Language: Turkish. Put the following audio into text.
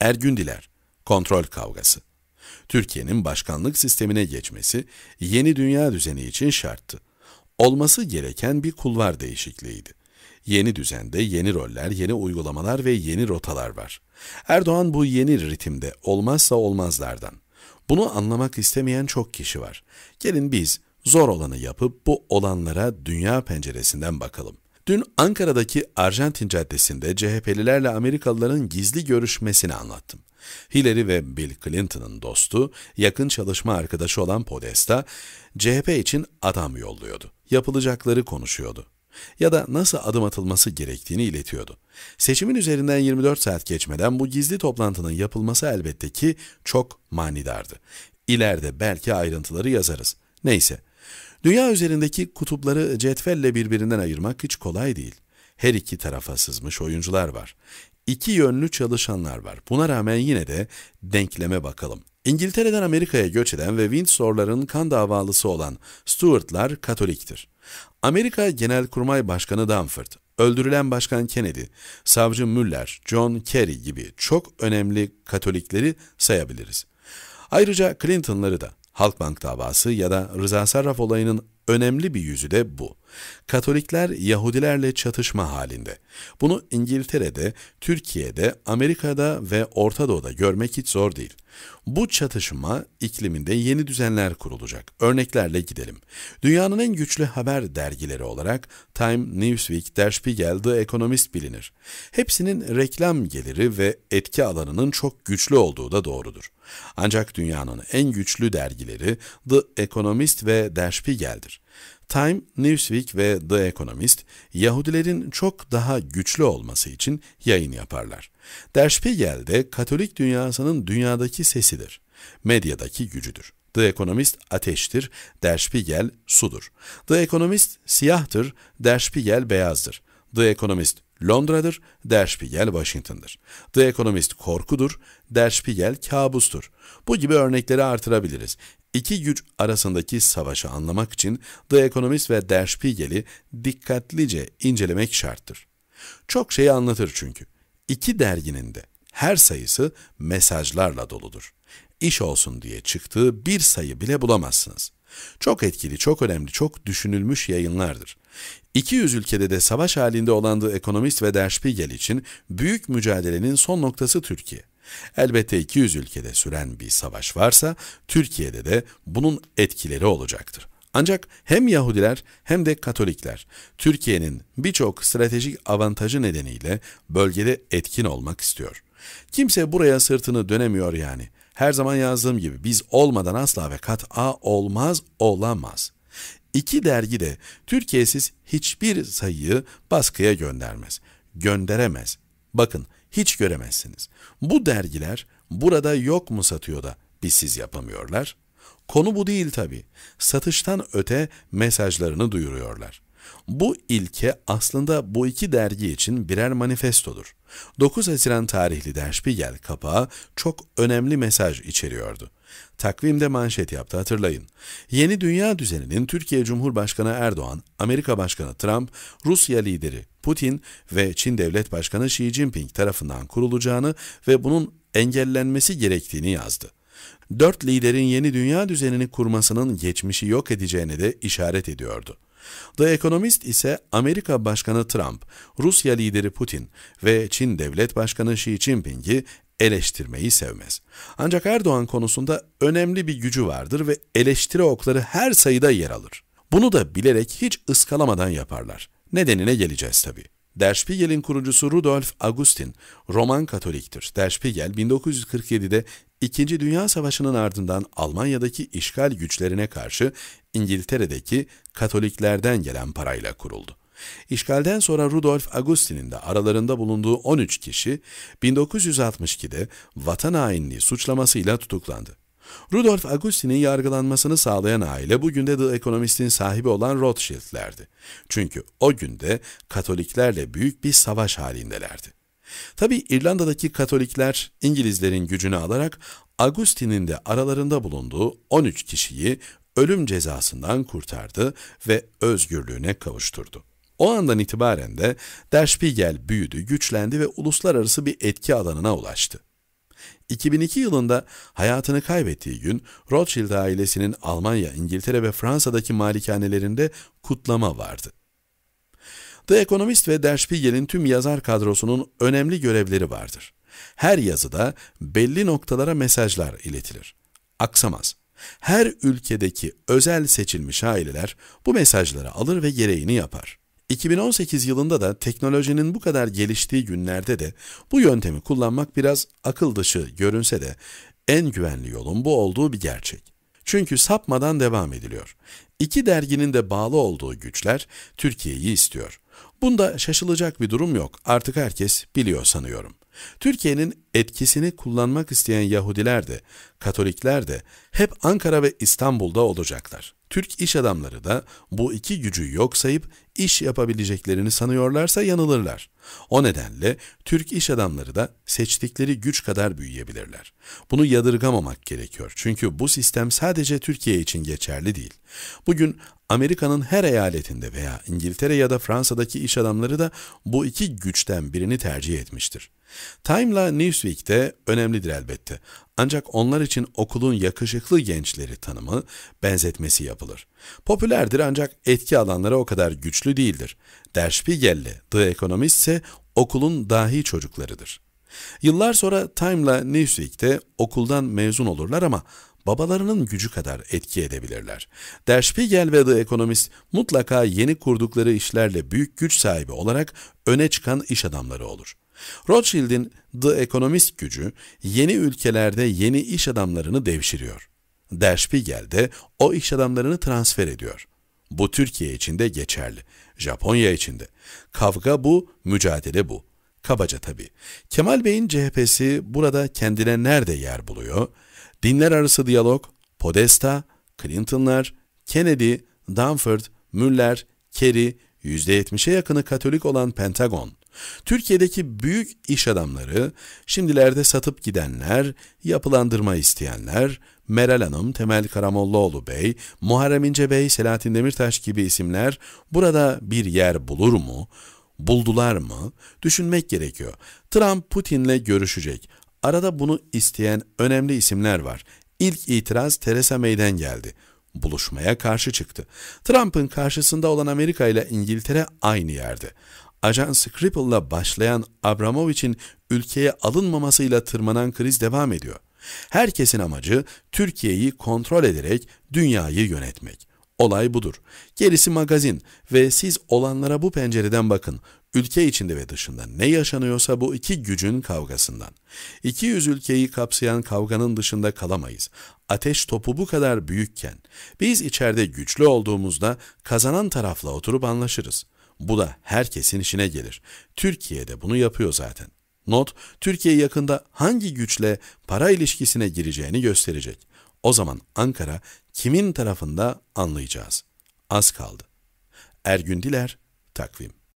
Ergün Diler, kontrol kavgası. Türkiye'nin başkanlık sistemine geçmesi yeni dünya düzeni için şarttı. Olması gereken bir kulvar değişikliğiydi. Yeni düzende yeni roller, yeni uygulamalar ve yeni rotalar var. Erdoğan bu yeni ritimde olmazsa olmazlardan. Bunu anlamak istemeyen çok kişi var. Gelin biz zor olanı yapıp bu olanlara dünya penceresinden bakalım. Dün Ankara'daki Arjantin Caddesi'nde CHP'lilerle Amerikalıların gizli görüşmesini anlattım. Hillary ve Bill Clinton'ın dostu, yakın çalışma arkadaşı olan Podesta, CHP için adam yolluyordu. Yapılacakları konuşuyordu ya da nasıl adım atılması gerektiğini iletiyordu. Seçimin üzerinden 24 saat geçmeden bu gizli toplantının yapılması elbette ki çok manidardı. İleride belki ayrıntıları yazarız. Neyse, Dünya üzerindeki kutupları cetvelle birbirinden ayırmak hiç kolay değil. Her iki tarafa sızmış oyuncular var. İki yönlü çalışanlar var. Buna rağmen yine de denkleme bakalım. İngiltere'den Amerika'ya göç eden ve Windsor'ların kan davalısı olan Stuart'lar Katolik'tir. Amerika Genelkurmay Başkanı Danford, öldürülen Başkan Kennedy, Savcı Müller, John Kerry gibi çok önemli Katolikleri sayabiliriz. Ayrıca Clinton'ları da. Halkbank davası ya da Rıza Sarraf olayının önemli bir yüzü de bu. Katolikler Yahudilerle çatışma halinde. Bunu İngiltere'de, Türkiye'de, Amerika'da ve Orta Doğu'da görmek hiç zor değil. Bu çatışma ikliminde yeni düzenler kurulacak. Örneklerle gidelim. Dünyanın en güçlü haber dergileri olarak Time, Newsweek, Der Spiegel, The Economist bilinir. Hepsinin reklam geliri ve etki alanının çok güçlü olduğu da doğrudur. Ancak dünyanın en güçlü dergileri The Economist ve Der Spiegel'dir. Time, Newsweek ve The Economist, Yahudilerin çok daha güçlü olması için yayın yaparlar. Der Spiegel de Katolik dünyasının dünyadaki sesidir, medyadaki gücüdür. The Economist ateştir, Der Spiegel sudur. The Economist siyahtır, Der Spiegel beyazdır. The Economist Londra'dır, Der Spiegel Washington'dır. The Economist korkudur, Der Spiegel kabustur. Bu gibi örnekleri artırabiliriz. İki güç arasındaki savaşı anlamak için The Economist ve Der Spiegel'i dikkatlice incelemek şarttır. Çok şeyi anlatır çünkü. İki derginin de her sayısı mesajlarla doludur. İş olsun diye çıktığı bir sayı bile bulamazsınız. Çok etkili, çok önemli, çok düşünülmüş yayınlardır. 200 ülkede de savaş halinde olan ekonomist ve Der Spiegel için büyük mücadelenin son noktası Türkiye. Elbette 200 ülkede süren bir savaş varsa Türkiye'de de bunun etkileri olacaktır. Ancak hem Yahudiler hem de Katolikler Türkiye'nin birçok stratejik avantajı nedeniyle bölgede etkin olmak istiyor. Kimse buraya sırtını dönemiyor yani. Her zaman yazdığım gibi biz olmadan asla ve kat'a olmaz olamaz. İki dergi de Türkiye'siz hiçbir sayıyı baskıya göndermez. Gönderemez. Bakın hiç göremezsiniz. Bu dergiler burada yok mu satıyor da biz siz yapamıyorlar? Konu bu değil tabi. Satıştan öte mesajlarını duyuruyorlar. Bu ilke aslında bu iki dergi için birer manifestodur. 9 Haziran tarihli Der Spiegel kapağı çok önemli mesaj içeriyordu. Takvimde manşet yaptı hatırlayın. Yeni dünya düzeninin Türkiye Cumhurbaşkanı Erdoğan, Amerika Başkanı Trump, Rusya lideri Putin ve Çin Devlet Başkanı Xi Jinping tarafından kurulacağını ve bunun engellenmesi gerektiğini yazdı. Dört liderin yeni dünya düzenini kurmasının geçmişi yok edeceğini de işaret ediyordu. The Economist ise Amerika Başkanı Trump, Rusya lideri Putin ve Çin Devlet Başkanı Xi Jinping'i eleştirmeyi sevmez. Ancak Erdoğan konusunda önemli bir gücü vardır ve eleştiri okları her sayıda yer alır. Bunu da bilerek hiç ıskalamadan yaparlar. Nedenine geleceğiz tabii. Der Spiegel'in kurucusu Rudolf Augustin, Roman Katolik'tir. Der Spiegel 1947'de İkinci Dünya Savaşı'nın ardından Almanya'daki işgal güçlerine karşı İngiltere'deki Katoliklerden gelen parayla kuruldu. İşgalden sonra Rudolf Augustin'in de aralarında bulunduğu 13 kişi 1962'de vatan hainliği suçlamasıyla tutuklandı. Rudolf Agusti'nin yargılanmasını sağlayan aile bugün de The Economist'in sahibi olan Rothschild'lerdi. Çünkü o günde Katoliklerle büyük bir savaş halindelerdi. Tabi İrlanda'daki Katolikler İngilizlerin gücünü alarak Agustin'in de aralarında bulunduğu 13 kişiyi ölüm cezasından kurtardı ve özgürlüğüne kavuşturdu. O andan itibaren de Der Spiegel büyüdü, güçlendi ve uluslararası bir etki alanına ulaştı. 2002 yılında hayatını kaybettiği gün Rothschild ailesinin Almanya, İngiltere ve Fransa'daki malikanelerinde kutlama vardı. The Economist ve Der Spiegel'in tüm yazar kadrosunun önemli görevleri vardır. Her yazıda belli noktalara mesajlar iletilir. Aksamaz. Her ülkedeki özel seçilmiş aileler bu mesajları alır ve gereğini yapar. 2018 yılında da teknolojinin bu kadar geliştiği günlerde de bu yöntemi kullanmak biraz akıl dışı görünse de en güvenli yolun bu olduğu bir gerçek. Çünkü sapmadan devam ediliyor. İki derginin de bağlı olduğu güçler Türkiye'yi istiyor. Bunda şaşılacak bir durum yok. Artık herkes biliyor sanıyorum. Türkiye'nin etkisini kullanmak isteyen Yahudiler de, Katolikler de hep Ankara ve İstanbul'da olacaklar. Türk iş adamları da bu iki gücü yok sayıp iş yapabileceklerini sanıyorlarsa yanılırlar. O nedenle Türk iş adamları da seçtikleri güç kadar büyüyebilirler. Bunu yadırgamamak gerekiyor çünkü bu sistem sadece Türkiye için geçerli değil. Bugün Amerika'nın her eyaletinde veya İngiltere ya da Fransa'daki iş adamları da bu iki güçten birini tercih etmiştir. Time'la Newsweek'te önemlidir elbette ancak onlar için okulun yakışıklı gençleri tanımı, benzetmesi yapılır. Popülerdir ancak etki alanları o kadar güçlü değildir. Der Spiegel'le The Economist ise okulun dahi çocuklarıdır. Yıllar sonra Time'la Newsweek'te okuldan mezun olurlar ama babalarının gücü kadar etki edebilirler. Der Spiegel ve The Economist mutlaka yeni kurdukları işlerle büyük güç sahibi olarak öne çıkan iş adamları olur. Rothschild'in The Economist gücü yeni ülkelerde yeni iş adamlarını devşiriyor. Der Spiegel'de o iş adamlarını transfer ediyor. Bu Türkiye için de geçerli. Japonya için de. Kavga bu, mücadele bu. Kabaca tabii. Kemal Bey'in CHP'si burada kendine nerede yer buluyor? Dinler arası diyalog, Podesta, Clinton'lar, Kennedy, Danford, Müller, Kerry, %70'e yakını Katolik olan Pentagon, Türkiye'deki büyük iş adamları, şimdilerde satıp gidenler, yapılandırma isteyenler, Meral Hanım, Temel Karamollaoğlu Bey, Muharrem İnce Bey, Selahattin Demirtaş gibi isimler burada bir yer bulur mu? Buldular mı? Düşünmek gerekiyor. Trump Putin'le görüşecek. Arada bunu isteyen önemli isimler var. İlk itiraz Teresa May'den geldi buluşmaya karşı çıktı. Trump'ın karşısında olan Amerika ile İngiltere aynı yerde. Ajan Skripal'la başlayan Abramovich'in ülkeye alınmamasıyla tırmanan kriz devam ediyor. Herkesin amacı Türkiye'yi kontrol ederek dünyayı yönetmek. Olay budur. Gerisi magazin ve siz olanlara bu pencereden bakın. Ülke içinde ve dışında ne yaşanıyorsa bu iki gücün kavgasından. 200 ülkeyi kapsayan kavganın dışında kalamayız. Ateş topu bu kadar büyükken biz içeride güçlü olduğumuzda kazanan tarafla oturup anlaşırız.'' Bu da herkesin işine gelir. Türkiye de bunu yapıyor zaten. Not, Türkiye yakında hangi güçle para ilişkisine gireceğini gösterecek. O zaman Ankara kimin tarafında anlayacağız. Az kaldı. Ergün Diler, Takvim